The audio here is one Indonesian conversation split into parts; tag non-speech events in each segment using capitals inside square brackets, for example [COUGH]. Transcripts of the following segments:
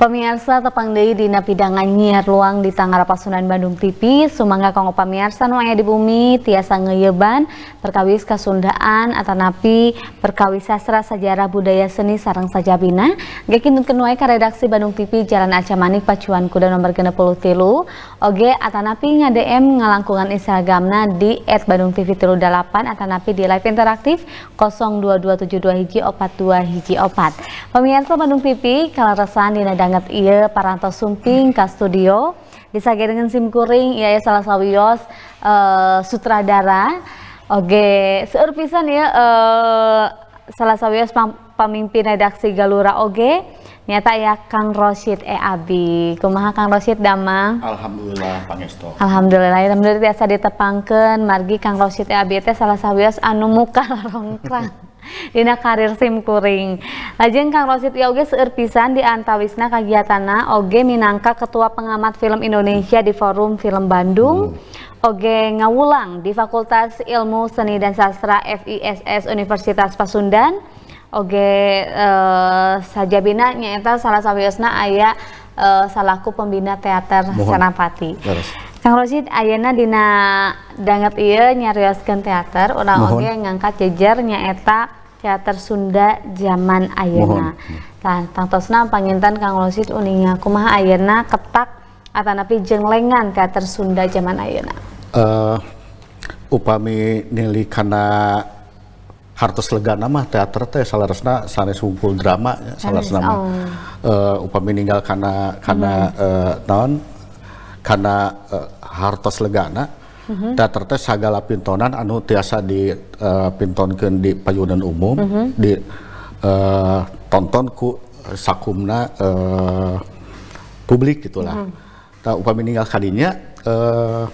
Pemirsa tepang dari dina pidangan nyiar luang di Pasunan Bandung TV, sumangga Kongo Pemirsa nu di bumi tiasa ngeyeban perkawis kasundaan atanapi perkawis sastra sejarah budaya seni sarang sajabina ge kinunkeun wae ke redaksi Bandung TV Jalan Aceh Manik Pacuan Kuda nomor Tilu oge napi ngadm ngalangkungan Instagramna di 8 Atau atanapi di live interaktif 02272 hiji opat 2 hiji opat. Pemirsa Bandung TV kalau resan dina banget iya Paranto sumping ke studio disage dengan simkuring iya, iya salah sawios uh, eh, sutradara oke seueur pisan ya uh, salah sawios pemimpin redaksi Galura oge nyata ya Kang Rosid eh Abi kumaha Kang Rosid damang Alhamdulillah pangestu Alhamdulillah ya, alhamdulillah biasa ditepangkan margi Kang Rosid eh Abi teh salah sawios anu muka [LAUGHS] larongkrang [LAUGHS] dina karir SIM kuring. Lajeng Kang Rosid ya oge seueur pisan di antawisna kagiatanna oge minangka ketua pengamat film Indonesia di Forum Film Bandung. Hmm. Oge ngawulang di Fakultas Ilmu Seni dan Sastra FISS Universitas Pasundan. Oge eh, sajabina nyaeta salah sawiosna aya ayah eh, salahku pembina teater Senapati. Kang Rosid ayana dina danget iya nyarioskan teater orang oge ngangkat jejer nyaeta teater Sunda zaman Ayana, Nah, Tang Tosna panginten Kang Losit aku mah Ayana ketak atau napi lengan teater Sunda zaman Ayana. Uh, eh, upami nilai karena hartos legana nama teater teh salah resna sana sumpul drama ya, salah salaresna mah oh. uh, upami ninggal karena karena hmm. uh, eh, non karena uh, hartos legana -hmm. teater teh segala pintonan anu tiasa di uh, pintonkeun di payunan umum mm -hmm. di uh, tonton ku sakumna uh, publik gitulah. mm -hmm. tak upami meninggal kadinya uh,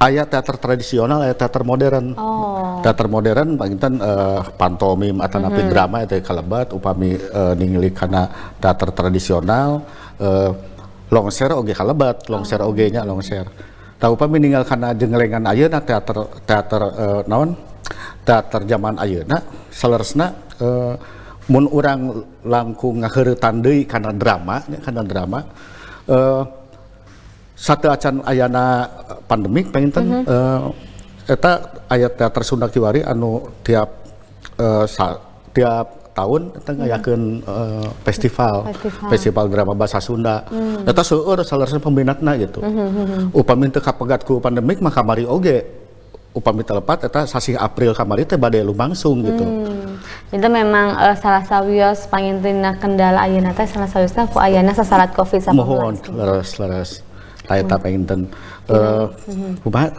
ayat teater tradisional ayat teater modern oh. teater modern Intan uh, pantomim atau mm -hmm. drama itu kalebat upami uh, ningli karena teater tradisional uh, longser oge kalebat longser oh. oge nya longser tahu apa meninggal karena jenglengan ayeuna teater teater uh, naon teater zaman ayeuna saleresna uh, eh, mun orang langkung ngaheuretan deui karena drama ya, karena drama uh, eh, satu acan ayana pandemik penginten mm -hmm. uh, eta ayat teater Sunda Kiwari anu tiap uh, sa, tiap tahun tentang hmm. yakin uh, festival. festival festival drama bahasa Sunda hmm. eta seueur salersa peminatna gitu hmm, hmm, hmm. upami teu kapegat ku pandemik mah kamari oge upami telepat eta sasih April kamari teh badai lumangsung gitu itu memang uh, salah sawios pangintina kendala ayeuna teh salah sawiosna ku ayana sasarat covid -19. mohon leres leres taeta painten iya. eh mm-hmm. kumaha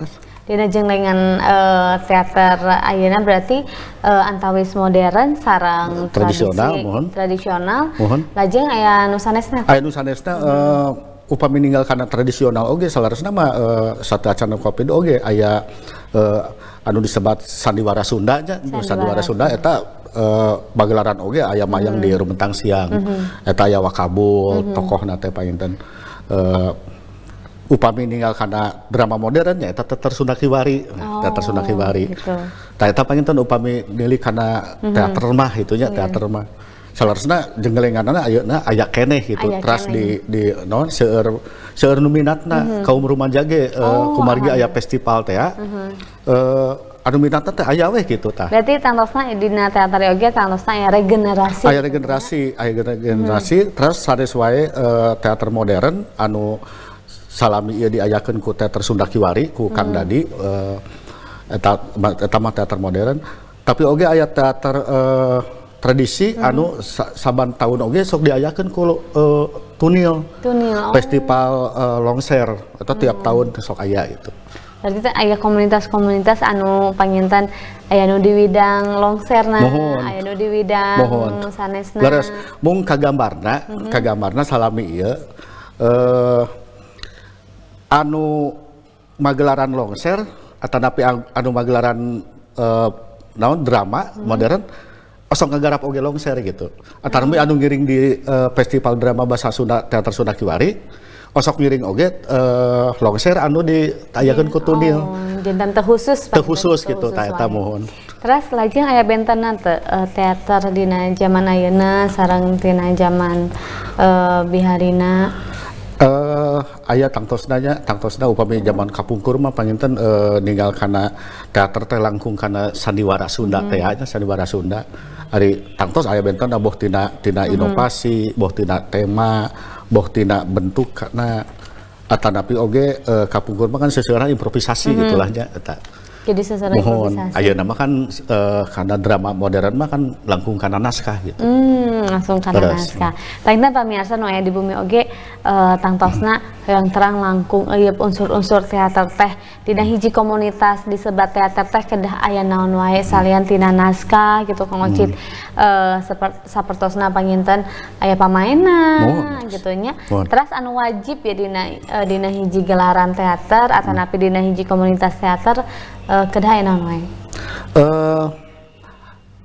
Dina jeng dengan eh, teater Ayana berarti uh, eh, antawis modern sarang tradisional mohon tradisional mohon lajeng ayah nusanesna Ayah nusanesna eh, upah meninggal hmm. uh, tradisional oke. Selaras nama uh, satu acara kopi oke. Ayah uh, anu disebat sandiwara Sunda aja sandiwara, sandiwara Sunda eta bagelaran oke. Ayah mayang -hmm. di Rumentang siang -hmm. eta ayah wakabul -hmm. tokoh nate Pahinten upami ninggal karena drama modern ya tetap tersunda kiwari oh, tersunda kiwari gitu. tah pengen tuh upami nilai karena mm teater mah itu nya yeah. teater mah seharusnya ayo na ayak keneh gitu trust teras di di non seer seer mm -hmm. kaum rumah jage eh, oh, uh, kumargi aya festival teh ya mm-hmm. eh, anu minat teh ayah weh gitu ta. Berarti tantosna di teater yoga tantosna ya regenerasi. Ayah regenerasi, ayah regenerasi -hmm. terus sanes uh, eh, teater modern anu salami ia diayakan ku teater Sunda Kiwari ku Kang hmm. Dadi uh, eta, eta teater modern tapi oke okay, ayat teater uh, tradisi hmm. anu sa, saban tahun oke okay, sok diayakan ku uh, tunil, tunil oh. festival uh, longser atau tiap hmm. tahun sok ayah itu berarti ayah komunitas-komunitas anu pangintan ayah nu di widang longserna mohon ayah nu di widang mohon sanesna leres mung kagambarna mm -hmm. kagambarna salami iya uh, anu magelaran longser atau napi anu magelaran uh, naon drama hmm. modern osong ngegarap oge longser gitu atau hmm. anu ngiring di uh, festival drama bahasa Sunda teater Sunda Kiwari osok ngiring oge uh, longser anu tayakan hmm. kutunil oh, Jantan terkhusus, terkhusus gitu tak mohon terus lajeng aya benten teu uh, teater dina zaman ayana sarang dina zaman uh, biharina Uh, eh, ayah tangtosnanya tangtosna upami zaman kapungkur kurma panginten uh, ninggal karena teater teh langkung karena sandiwara Sunda mm -hmm. teh sandiwara Sunda hari tangtos ayah benten boh tina tina hmm. inovasi mm boh tina tema boh tina bentuk karena atanapi oge uh, eh, kapungkur kurma kan sesuatu improvisasi mm -hmm. gitulahnya jadi sasaran mohon. Ayo nama kan e, karena drama modern mah kan langkung karena naskah gitu. Hmm, langsung karena Terus. naskah. pak Miasa no ya di bumi oge e, tang tosna yang terang langkung eh, eueup unsur-unsur teater teh tidak hiji komunitas di sebat teater teh kedah ayah naon wae salian tina naskah gitu Kang Ocit. Hmm. e, seperti sapertosna panginten ayah pamainan gitu nya. Terus anu wajib ya dina uh, dina hiji gelaran teater atau hmm. napi dina hiji komunitas teater uh, kedai namai uh,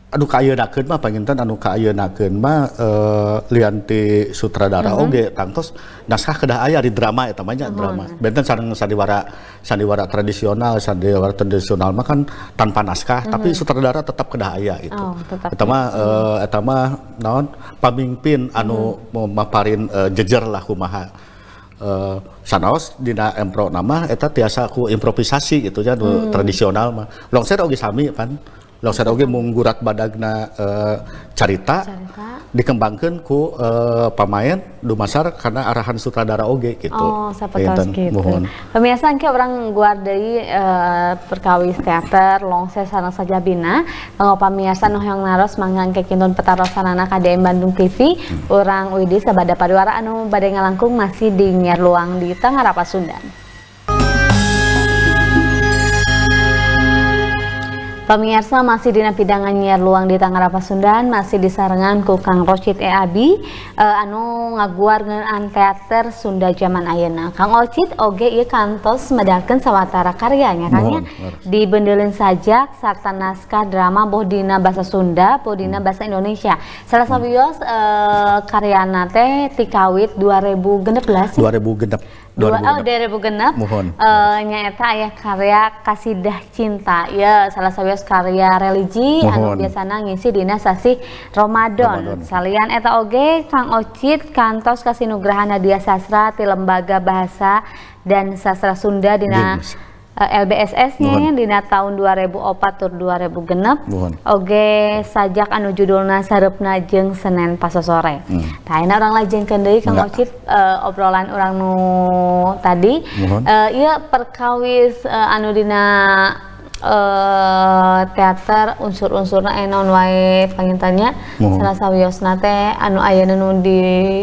anu kayenakeun mah aduh anu kayenakeun mah uh, lianti sutradara mm -hmm. oge tangtos naskah kedah ayah di drama ya, tamanya oh, drama mm benten sandiwara sandiwara tradisional sandiwara tradisional mah kan tanpa naskah mm -hmm. tapi sutradara tetap kedah ayah itu oh, eta mah uh, eta anu mm -hmm. maparin uh, eh, jejer lah kumaha Uh, sanaos dina empro nama eta tiasa ku improvisasi gitu ya hmm. tradisional mah longser oge sami pan longser oge munggurat badagna uh, carita, carita dikembangkan ku uh, eh, pemain dumasar karena arahan sutradara oge gitu. Oh, tahu gitu. Pemirsa engke orang guar dari uh, perkawis teater longse Saja bina. Kalau pemirsa nu yang naros mangangke kintun anak KDM Bandung TV, hmm. orang Widi sabada pariwara anu badai ngalangkung masih di nyer luang di tengah Sundan. Pemirsa masih di napidangan nyiar luang di Tangerang Pasundan masih di sarengan Kukang Kang E Abi uh, eh, anu ngaguar ngeunaan teater Sunda jaman ayeuna. Kang Rochid oge ieu kantos medalkeun sawatara karyanya kan ya. di Bendelin sajak sarta naskah drama Bodina bahasa Sunda, Bodina bahasa Indonesia. Salah sabios uh, eh, karyana teh tikawit 2016. 2016. 2006. 2006 Mohon. Uh, nyata ayah karya Kasidah Cinta. Ya, salah satu karya religi anu Mohon. anu biasa ngisi dina sasi Ramadan. Salian eta oge Kang Ocit kantos kasinugrahan Nadia Sastra di Lembaga Bahasa dan Sastra Sunda dina Jenis iya, Eh, LBSS-nya dina tahun 2004 tur 2000 genep genap, oke sajak anu judulna sarepna jeung Senin pasosore. Nah Hmm. Tah enak orang lajeng deui Kang Ocit uh, eh, obrolan orang nu tadi. Uh, iya perkawis uh, anu dina uh, teater unsur-unsurna enon wae pangintannya salah sawiosna teh anu aya nu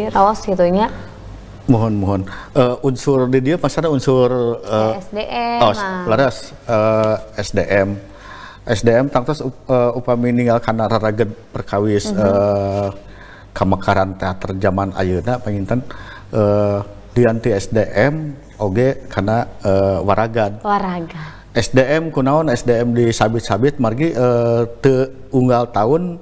rawas gitu nya mohon mohon uh, unsur di dia pasti ada unsur uh, eh, SDM oh, ah. laras uh, eh, SDM SDM tangtas uh, upah karena raragen perkawis mm -hmm. uh, kamekaran teater zaman ayuna penginten uh, dianti SDM oge karena uh, waragan waragan SDM kunaon SDM di sabit-sabit margi uh, te unggal tahun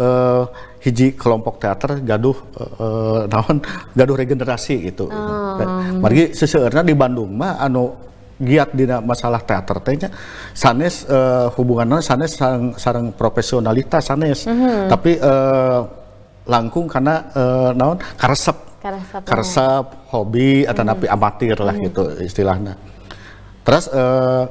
uh, hiji kelompok teater gaduh uh, naon gaduh regenerasi gitu oh. margi seseorang di Bandung mah anu giat di masalah teater tehnya sanes uh, eh, hubungannya sanes sarang, sarang profesionalitas sanes mm -hmm. tapi uh, langkung karena uh, naon karesep karesep, ya. karesep hobi atau mm -hmm. napi amatir lah mm -hmm. gitu istilahnya terus uh,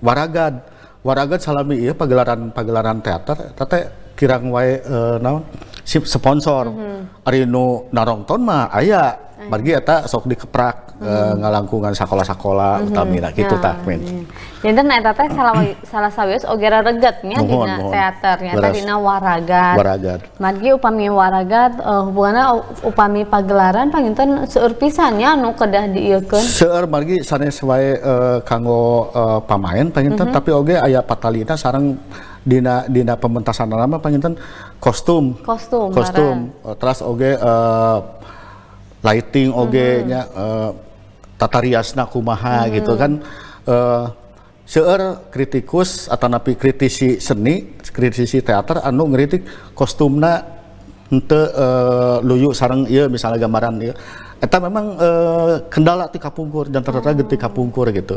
waragad waragad salami iya pagelaran pagelaran teater teteh kirang wae uh, naon si sponsor mm -hmm. nu narongton mah ayah Margi eta sok dikeprak mm -hmm. uh, ngalangkungan sakola-sakola mm -hmm. utamina ya, gitu iya. ya, tak min. Jadi nah eta teh salah salah sawios oge regetnya di teaternya tadi na waragat. Waragat. Margi upami waragat uh, eh, hubunganna upami pagelaran panginten seueur pisan nya anu kedah diieukeun. Seueur margi sanes wae uh, kanggo uh, pamain panginten mm -hmm. tapi oge aya patalina sareng dina dina pementasan nama panginten kostum kostum kostum barang. Oh, terus oge uh, lighting oge mm-hmm. nya uh, tata riasna kumaha hmm. gitu kan uh, seueur kritikus atau napi kritisi seni kritisi teater anu ngeritik kostumna ente uh, luyu sarang iya misalnya gambaran iya eta memang uh, kendala ti kapungkur dan ternyata oh. geti kapungkur gitu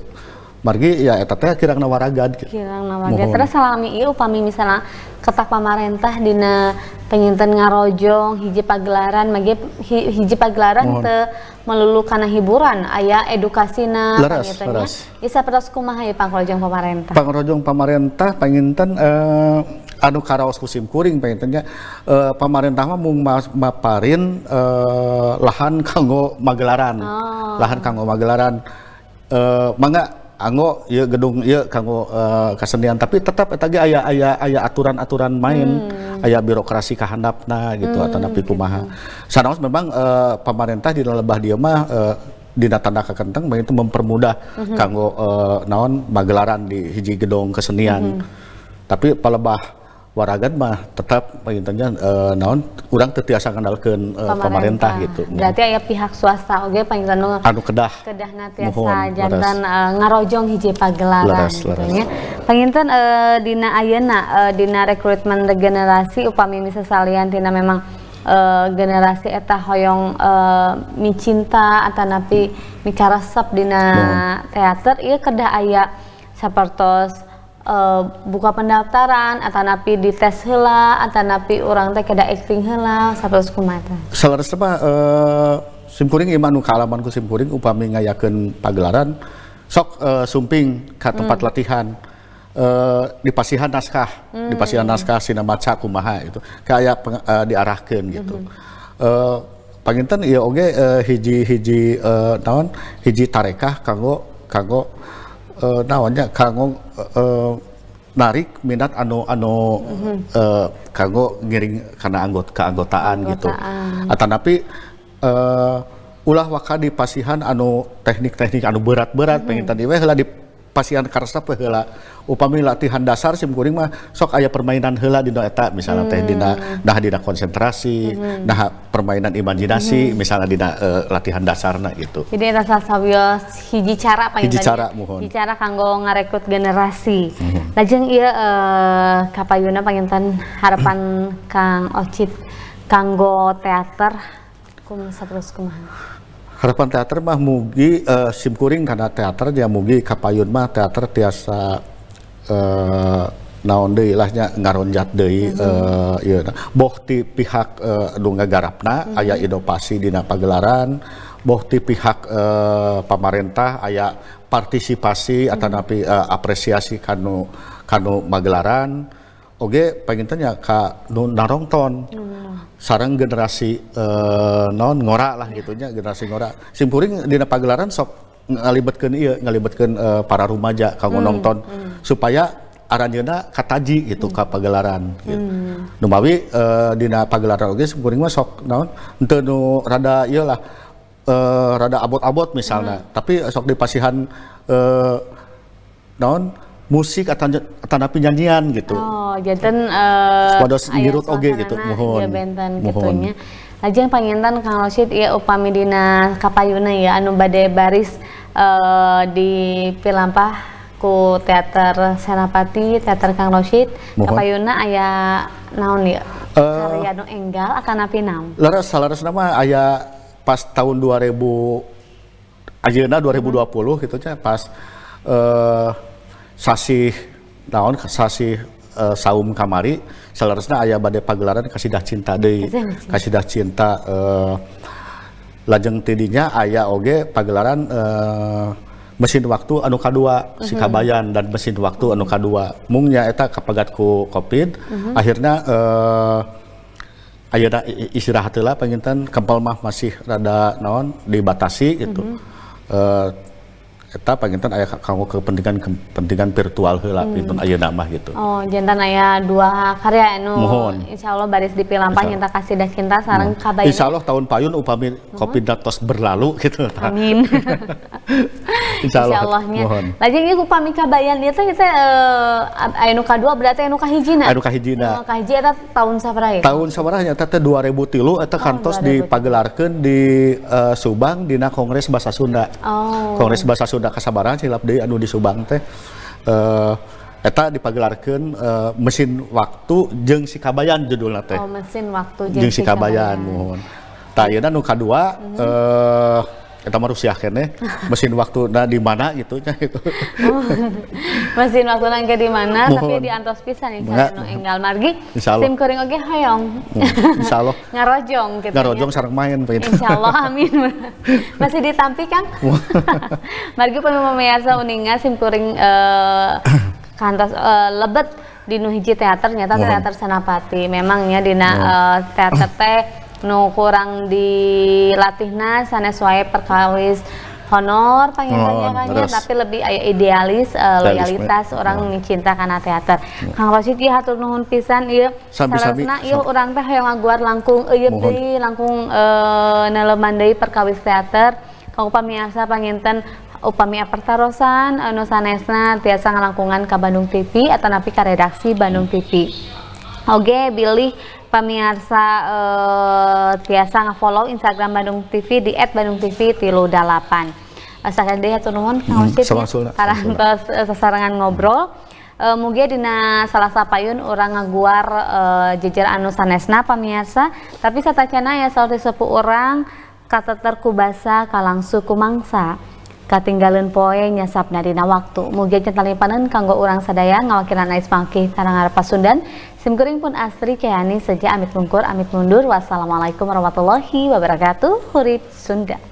margi ya eta teh kirang nawaragad gitu. kirang nawaragad terus salami ieu upami misalnya ketak pamarentah dina penyinten ngarojong hiji pagelaran magi hiji pagelaran Mohon. te melulu kana hiburan aya edukasina leres gitu leres bisa terus kumaha ya pangrojong pamarentah pangrojong pamarentah penyinten uh, eh, anu karaos kusim kuring pengintennya uh, eh, pamarentah mah mau maparin uh, lahan kanggo magelaran oh. lahan kanggo magelaran uh, mangga anggo ya gedung ya kanggo uh, kesenian tapi tetap eh, tadi ayah ayah ayah aturan aturan main hmm. ayah birokrasi kahandapna gitu hmm, atau napi gitu. kumaha gitu. Sanaos memang uh, pemerintah di lebah dia mah uh, dina tanda kekenteng itu mempermudah mm -hmm. kanggo uh, naon magelaran di hiji gedung kesenian mm -hmm. tapi pelebah waragan mah tetap pengintanya uh, eh, naon kurang teu tiasa ngandalkeun uh, eh, pemerintah. gitu. Berarti aya pihak swasta oke, okay, panggil anu kedah. Kedahna tiasa jantan uh, ngarojong hiji pagelaran leras, uh, gitu dina ayeuna uh, dina rekrutmen regenerasi upami misasalian Dina memang uh, generasi eta hoyong uh, micinta atanapi mikarasep dina hmm. teater ieu kedah aya sapertos Uh, buka pendaftaran atau napi di tes hela atau napi orang teh kada acting hela sampai Salah satu pak uh, eh, simkuring iman nu kealaman ku simpuring upami ngayakan pagelaran sok uh, sumping ke tempat hmm. latihan uh, di pasihan naskah hmm. di pasihan naskah sinema kumaha itu kayak peng, uh, diarahkan gitu hmm. uh, panginten iya oge uh, hiji hiji uh, naon hiji tarekah kanggo kanggo uh, naonnya kanggo uh, narik minat anu anu mm -hmm. uh, kanggo ngiring karena anggota keanggotaan gitu. Atau tapi uh, ulah waka di pasihan anu teknik-teknik anu berat-berat mm -hmm. pengen tadi weh lah di Pasien karsta pehela upami latihan dasar sim kuring mah sok ayah permainan hela di eta misalnya hmm. teh dina nah dina konsentrasi hmm. nah permainan imajinasi hmm. misalnya dina uh, latihan nah gitu jadi eta salah hiji cara apa hiji cara mohon hiji cara kanggo ngarekrut generasi hmm. lajeng iya uh, eh, kapayuna pangintan harapan Kang Ocit kanggo teater kum terus kumahan harapan teater mah mugi uh, eh, simkuring karena teater dia mugi kapayun mah teater tiasa uh, naon deui lahnya ngaronjat deui mm -hmm. uh, boh ti pihak uh, nu ngagarapna mm -hmm. aya inovasi dina pagelaran boh ti pihak uh, pamarentah aya partisipasi mm -hmm. atanapi uh, apresiasi kanu kanu magelaran Oke, pengen tanya kak narongton hmm. Oh. sarang generasi uh, non ngora lah gitunya generasi ngora simpuring dina pagelaran sok ngalibatkan iya, ngalibatkan uh, eh, para rumaja ka hmm. nonton hmm. supaya aranjeuna kataji gitu hmm. ka pagelaran gitu. Hmm. Numawi uh, dina pagelaran oke simpuring mah sok naon henteu nu rada ieu lah uh, rada abot-abot misalnya hmm. tapi sok dipasihan uh, naon musik atau tanda penyanyian gitu. Oh, jantan uh, pada ngirut oge gitu. mohon. Ya benten gitunya. Lajeng pangintan Kang Rosid ya upami dina kapayuna ya anu bade baris uh, di Pilampah ku teater Senapati, teater Kang Rosid, kapayuna aya naon ya? Uh, Karya enggal akan api naon. Leres, leres nama aya pas tahun 2000 ayeuna 2020 hmm. gitu aja pas uh, sasih naon sasih eh, uh, saum kamari seharusnya ayah badai pagelaran kasih dah cinta deh dah cinta uh, lajeng tidinya ayah oge pagelaran uh, mesin waktu anu kadua dua -huh. sikabayan mhm. dan mesin waktu anu kadua mungnya eta kapagatku covid uh akhirnya uh, ayeuna istirahat lah penginten kempel mah masih rada non dibatasi gitu uh uh, eta panginten ayah kamu kepentingan kepentingan virtual heula hmm. pinten ayeuna mah gitu. Oh, jantan ayah dua karya anu Mohon. insyaallah baris di pilampah kita kasih dah cinta sekarang hmm. kabayu. Insyaallah tahun payun upami covid hmm. kopi datos berlalu gitu. Amin. [LAUGHS] [LAUGHS] insyaallah. lagi Mohon. Lajeng ieu upami kabayan ieu teh kita eh, uh, nu kadua berarti anu kahijina. Anu kahijina. Oh, kahiji eta tahun sabaraha ya? Tahun sabaraha nya teh 2003 eta oh, kantos oh, dipagelarkeun di uh, Subang dina Kongres Bahasa Sunda. Oh. Kongres Bahasa Sunda punya kasabaran silap dia Adu di Subang teh eh, tak dippagelarkan eh, mesin waktu jeng sikabayan judulate oh, mesin waktu siyan tay uka 2 kemudian kita harus yakin mesin waktu nah, di mana gitu ya gitu. Oh, [LAUGHS] mesin waktu nangke di mana tapi di antos pisan ya nu enggal margi Insya Allah. sim kuring oge hoyong. Hmm, insya Allah. [LAUGHS] Ngarojong gitu. Ngarojong sarang main gitu. Insya Allah [LAUGHS] amin. Masih ditampi Kang? margi pemirsa uninga sim kuring uh, eh, kantos uh, eh, lebet di Nuhiji teater nyata teater Senapati. Memangnya dina uh, eh, teater teh nu kurang dilatihna sanes suai perkawis honor panggilnya oh, tapi lebih eh, idealis uh, loyalitas orang oh. Nah. mencinta karena teater oh. Nah. Kang Rosid ya hatur nuhun pisan iya salesna iya orang teh yang ngaguar langkung iya deui langkung uh, eh, neleman perkawis teater kau pamiasa panginten upami pertarosan anu sanesna tiasa ngalangkungan ke Bandung TV atau napi ke redaksi Bandung TV Oke, okay, Billy pemirsa eh, biasa ngefollow Instagram Bandung TV di @bandungtv tilu delapan. Sakit deh atau nuhun kaosip sarantos ngobrol. E, eh, mungkin dina salah sapayun orang ngaguar e, jejer anu sanesna pemirsa tapi kata cena ya salah sepuh orang kata terkubasa kalang suku mangsa katinggalan poe nyasap dina waktu mugia panen kanggo urang sadaya ngawakilan ais Pangki Tarangar pasundan simkuring pun astri cehani seja amit mungkur amit mundur wassalamualaikum warahmatullahi wabarakatuh hurip sunda